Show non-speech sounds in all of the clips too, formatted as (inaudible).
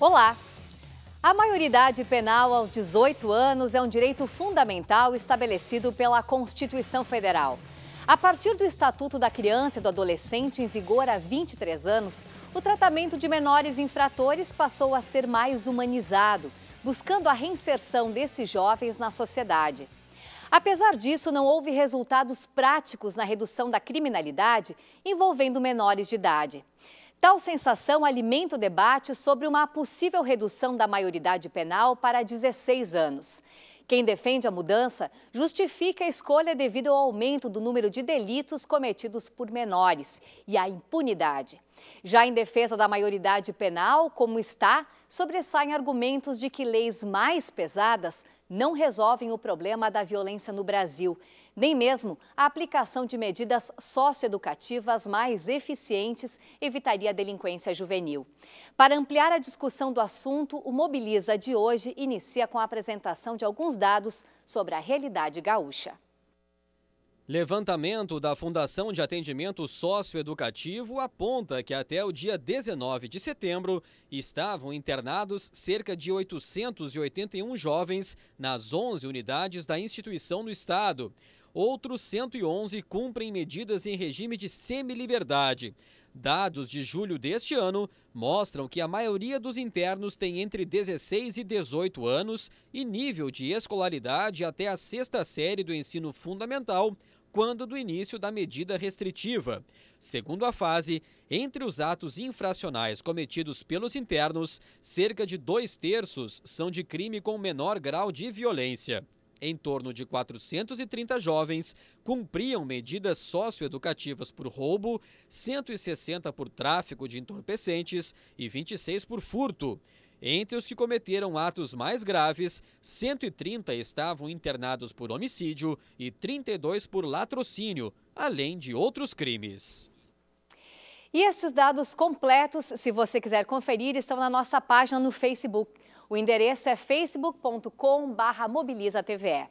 Olá! A maioridade penal aos 18 anos é um direito fundamental estabelecido pela Constituição Federal. A partir do Estatuto da Criança e do Adolescente, em vigor há 23 anos, o tratamento de menores infratores passou a ser mais humanizado, buscando a reinserção desses jovens na sociedade. Apesar disso, não houve resultados práticos na redução da criminalidade envolvendo menores de idade. Tal sensação alimenta o debate sobre uma possível redução da maioridade penal para 16 anos. Quem defende a mudança justifica a escolha devido ao aumento do número de delitos cometidos por menores e à impunidade. Já em defesa da maioridade penal, como está, sobressaem argumentos de que leis mais pesadas não resolvem o problema da violência no Brasil, nem mesmo a aplicação de medidas socioeducativas mais eficientes evitaria a delinquência juvenil. Para ampliar a discussão do assunto, o Mobiliza de hoje inicia com a apresentação de alguns dados sobre a realidade gaúcha. Levantamento da Fundação de Atendimento Socioeducativo aponta que até o dia 19 de setembro estavam internados cerca de 881 jovens nas 11 unidades da instituição no estado. Outros 111 cumprem medidas em regime de semi-liberdade. Dados de julho deste ano mostram que a maioria dos internos tem entre 16 e 18 anos e nível de escolaridade até a sexta série do ensino fundamental quando do início da medida restritiva. Segundo a fase, entre os atos infracionais cometidos pelos internos, cerca de dois terços são de crime com menor grau de violência. Em torno de 430 jovens cumpriam medidas socioeducativas por roubo, 160 por tráfico de entorpecentes e 26 por furto. Entre os que cometeram atos mais graves, 130 estavam internados por homicídio e 32 por latrocínio, além de outros crimes. E esses dados completos, se você quiser conferir, estão na nossa página no Facebook. O endereço é facebook.com/mobilizatve.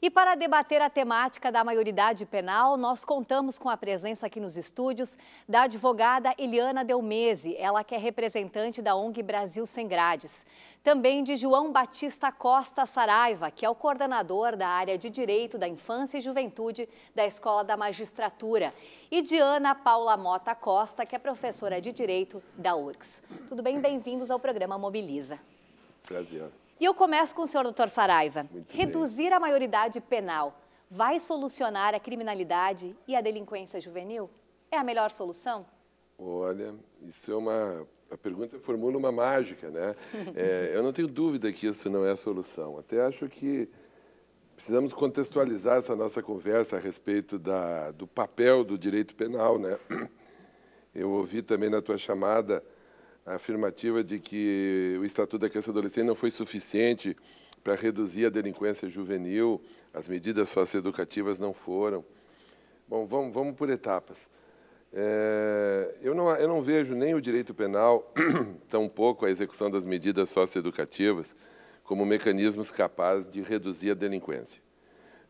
E para debater a temática da maioridade penal, nós contamos com a presença aqui nos estúdios da advogada Eliana Delmese, ela que é representante da ONG Brasil Sem Grades. Também de João Batista Costa Saraiva, que é o coordenador da área de Direito da Infância e Juventude da Escola da Magistratura. E de Ana Paula Mota Costa, que é professora de Direito da URGS. Tudo bem? Bem-vindos ao programa Mobiliza. Prazer. E eu começo com o senhor doutor Saraiva. Muito Reduzir bem. a maioridade penal vai solucionar a criminalidade e a delinquência juvenil? É a melhor solução? Olha, isso é uma. A pergunta formula uma mágica, né? (laughs) É, eu não tenho dúvida que isso não é a solução. Até acho que precisamos contextualizar essa nossa conversa a respeito da, do papel do direito penal, né? Eu ouvi também na tua chamada a afirmativa de que o Estatuto da Criança e Adolescente não foi suficiente para reduzir a delinquência juvenil, as medidas socioeducativas não foram. Bom, vamos, vamos por etapas. É, eu, não, eu não vejo nem o direito penal, tampouco (clears throat) a execução das medidas socioeducativas, como mecanismos capazes de reduzir a delinquência.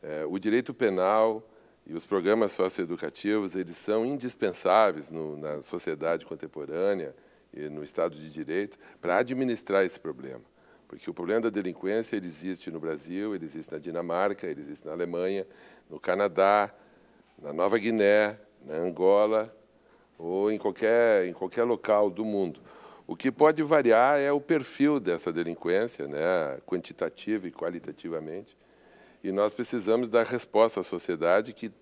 É, o direito penal e os programas socioeducativos eles são indispensáveis no, na sociedade contemporânea, no Estado de Direito para administrar esse problema. Porque o problema da delinquência ele existe no Brasil, ele existe na Dinamarca, ele existe na Alemanha, no Canadá, na Nova Guiné, na Angola ou em qualquer, em qualquer local do mundo. O que pode variar é o perfil dessa delinquência, né, quantitativa e qualitativamente. E nós precisamos dar resposta à sociedade que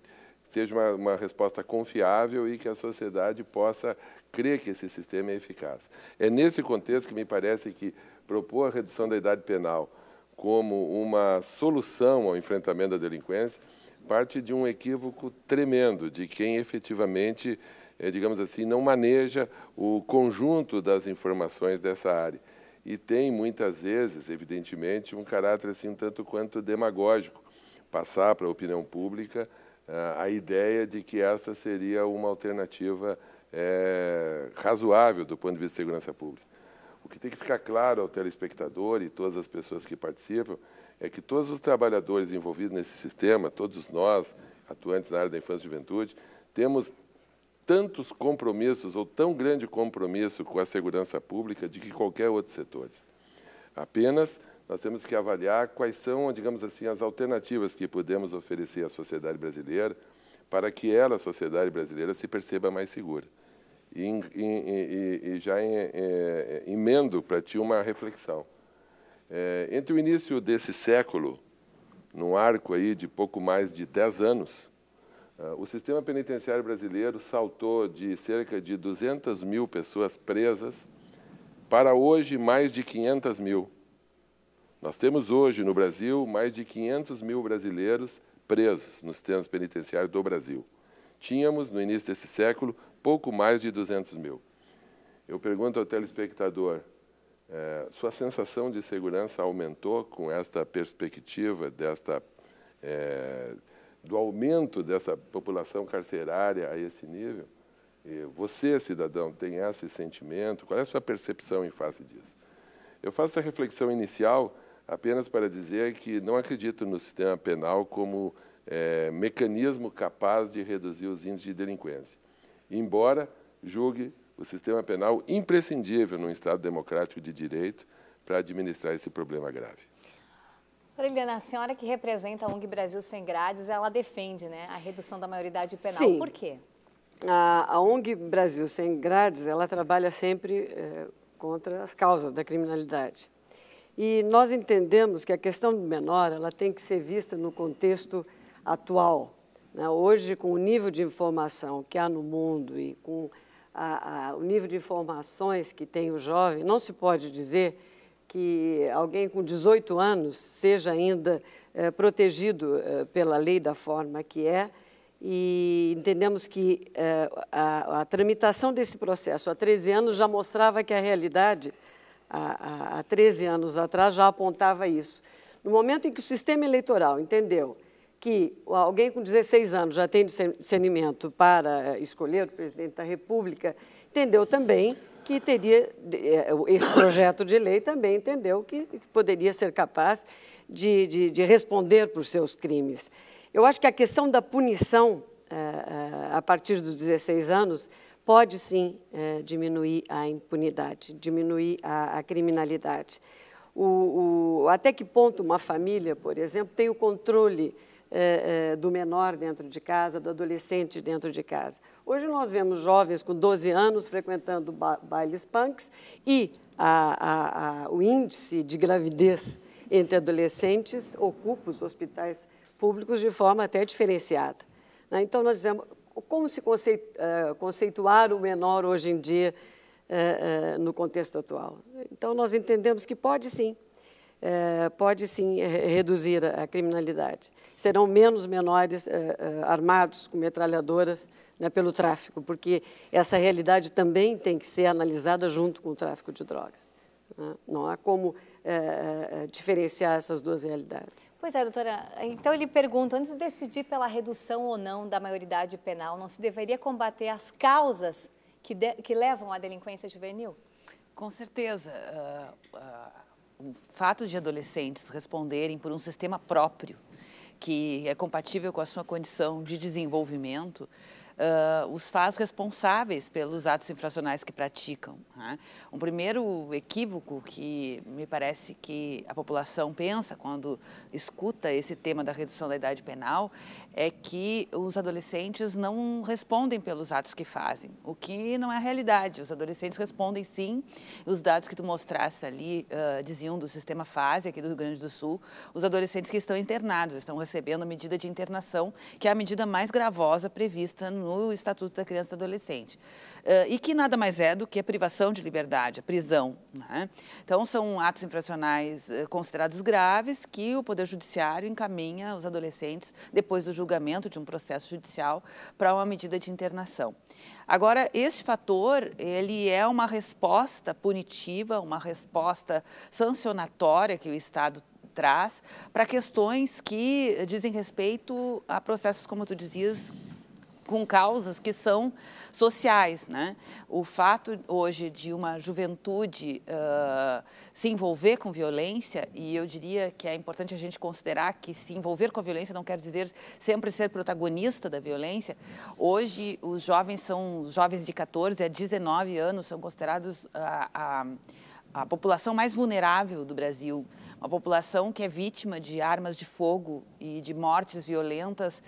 seja uma, uma resposta confiável e que a sociedade possa crer que esse sistema é eficaz. É nesse contexto que me parece que propor a redução da idade penal como uma solução ao enfrentamento da delinquência parte de um equívoco tremendo de quem efetivamente, eh, digamos assim, não maneja o conjunto das informações dessa área. E tem muitas vezes, evidentemente, um caráter assim um tanto quanto demagógico, passar para a opinião pública eh, a ideia de que essa seria uma alternativa é, razoável do ponto de vista de segurança pública. O que tem que ficar claro ao telespectador e todas as pessoas que participam é que todos os trabalhadores envolvidos nesse sistema, todos nós, atuantes na área da infância e juventude, temos tantos compromissos ou tão grande compromisso com a segurança pública de que qualquer outro setor. Apenas nós temos que avaliar quais são, digamos assim, as alternativas que podemos oferecer à sociedade brasileira para que ela, a sociedade brasileira, se perceba mais segura. E, e, e, já é, é, emendo para ti uma reflexão. É, entre o início desse século, num arco aí de pouco mais de 10 anos, ah, o sistema penitenciário brasileiro saltou de cerca de 200 mil pessoas presas para hoje mais de 500 mil. Nós temos hoje no Brasil mais de 500 mil brasileiros presos nos sistemas penitenciários do Brasil. Tínhamos, no início desse século, pouco mais de 200 mil. Eu pergunto ao telespectador, é, sua sensação de segurança aumentou com esta perspectiva desta, é, do aumento dessa população carcerária a esse nível? E você, cidadão, tem esse sentimento? Qual é a sua percepção em face disso? Eu faço essa reflexão inicial apenas para dizer que não acredito no sistema penal como é, mecanismo capaz de reduzir os índices de delinquência, embora julgue o sistema penal imprescindível num Estado democrático de direito para administrar esse problema grave. Aureliana, a senhora que representa a ONG Brasil Sem Grades, ela defende né, a redução da maioridade penal. Sim. Por quê? A, a ONG Brasil Sem Grades, ela trabalha sempre é, contra as causas da criminalidade. E nós entendemos que a questão do menor ela tem que ser vista no contexto atual. Né? Hoje, com o nível de informação que há no mundo e com a, a, o nível de informações que tem o jovem, não se pode dizer que alguém com 18 anos seja ainda eh, protegido eh, pela lei da forma que é. E entendemos que eh, a, a tramitação desse processo há 13 anos já mostrava que a realidade há, há 13 anos atrás, já apontava isso. No momento em que o sistema eleitoral entendeu que alguém com 16 anos já tem discernimento para eh, escolher o presidente da República, entendeu também que teria, eh, esse projeto de lei também entendeu que poderia ser capaz de, de, de responder por seus crimes. Eu acho que a questão da punição eh, a partir dos 16 anos pode sim é, diminuir a impunidade, diminuir a, a criminalidade. O, o, até que ponto uma família, por exemplo, tem o controle é, é, do menor dentro de casa, do adolescente dentro de casa? Hoje nós vemos jovens com 12 anos frequentando ba bailes punks e a, a, o índice de gravidez entre adolescentes ocupa os hospitais públicos de forma até diferenciada. Né? Então, nós dizemos, como se eh, conceituar o menor hoje em dia eh, eh, no contexto atual. Então, nós entendemos que pode sim, pode sim reduzir a criminalidade. Serão menos menores armados com metralhadoras né, pelo tráfico, porque essa realidade também tem que ser analisada junto com o tráfico de drogas. Né? Não há como é, diferenciar essas duas realidades. Pois é, doutora. Então ele pergunta, antes de decidir pela redução ou não da maioridade penal, não se deveria combater as causas que, de, que levam à delinquência juvenil? Com certeza. Uh, uh, o fato de adolescentes responderem por um sistema próprio, que é compatível com a sua condição de desenvolvimento, uh, os faz responsáveis pelos atos infracionais que praticam. Né? Um primeiro equívoco que me parece que a população pensa quando escuta esse tema da redução da idade penal é que os adolescentes não respondem pelos atos que fazem, o que não é a realidade. Os adolescentes respondem sim. Os dados que tu mostraste ali uh, diziam do sistema FASE aqui do Rio Grande do Sul, os adolescentes que estão internados estão recebendo a medida de internação, que é a medida mais gravosa prevista no no Estatuto da Criança e Adolescente. Uh, e que nada mais é do que a privação de liberdade, a prisão. Né? Então, são atos infracionais uh, considerados graves que o Poder Judiciário encaminha os adolescentes, depois do julgamento de um processo judicial, para uma medida de internação. Agora, este fator, ele é uma resposta punitiva, uma resposta sancionatória que o Estado traz para questões que dizem respeito a processos, como tu dizias, com causas que são sociais. Né? O fato hoje de uma juventude uh, se envolver com violência, e eu diria que é importante a gente considerar que se envolver com a violência não quer dizer sempre ser protagonista da violência. Hoje, os jovens são jovens de 14 a 19 anos, são considerados a, a, a população mais vulnerável do Brasil uma população que é vítima de armas de fogo e de mortes violentas